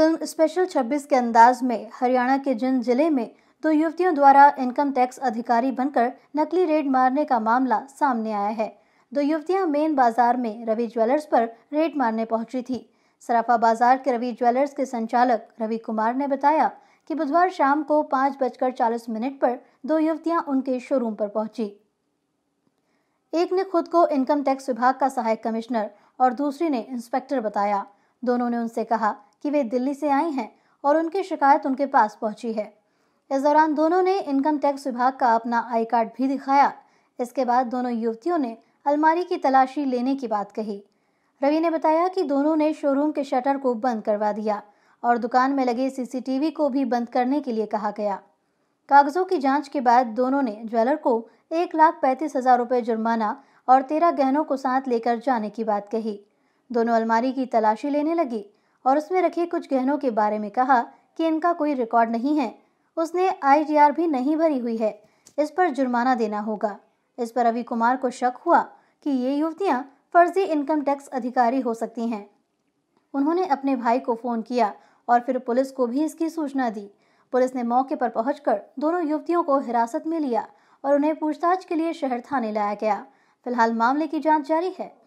film special 26 के अंदाज में हरियाणा के जिन जिले में दो युवतियों द्वारा इनकम टैक्स अधिकारी बनकर नकली रेड मारने का मामला सामने आया है दो युवतियां मेन बाजार में रवि ज्वेलर्स पर रेड मारने पहुंची थी सराफा बाजार के रवि ज्वेलर्स के संचालक रवि कुमार ने बताया कि बुधवार शाम को पाँच बजकर चालीस मिनट पर दो युवतियां उनके शोरूम पर पहुंची एक ने खुद को इनकम टैक्स विभाग का सहायक कमिश्नर और दूसरी ने इंस्पेक्टर बताया दोनों ने उनसे कहा कि वे दिल्ली से आई हैं और उनकी शिकायत उनके पास पहुंची है इस दौरान दोनों ने इनकम टैक्स विभाग का अपना आई कार्ड भी दिखाया इसके बाद दोनों युवतियों ने अलमारी की तलाशी लेने की बात कही रवि ने बताया कि दोनों ने शोरूम के शटर को बंद करवा दिया और दुकान में लगे सीसीटीवी को भी बंद करने के लिए कहा गया कागजों की जांच के बाद दोनों ने ज्वेलर को एक लाख पैंतीस हजार रुपये जुर्माना और तेरह गहनों को साथ लेकर जाने की बात कही दोनों अलमारी की तलाशी लेने लगी और उसमें रखे कुछ गहनों के बारे में कहा कि इनका कोई रिकॉर्ड नहीं है उसने आई भी नहीं भरी हुई है इस पर जुर्माना देना होगा इस पर रवि कुमार को शक हुआ कि ये युवतियां फर्जी इनकम टैक्स अधिकारी हो सकती हैं उन्होंने अपने भाई को फ़ोन किया और फिर पुलिस को भी इसकी सूचना दी पुलिस ने मौके पर पहुंचकर दोनों युवतियों को हिरासत में लिया और उन्हें पूछताछ के लिए शहर थाने लाया गया फिलहाल मामले की जांच जारी है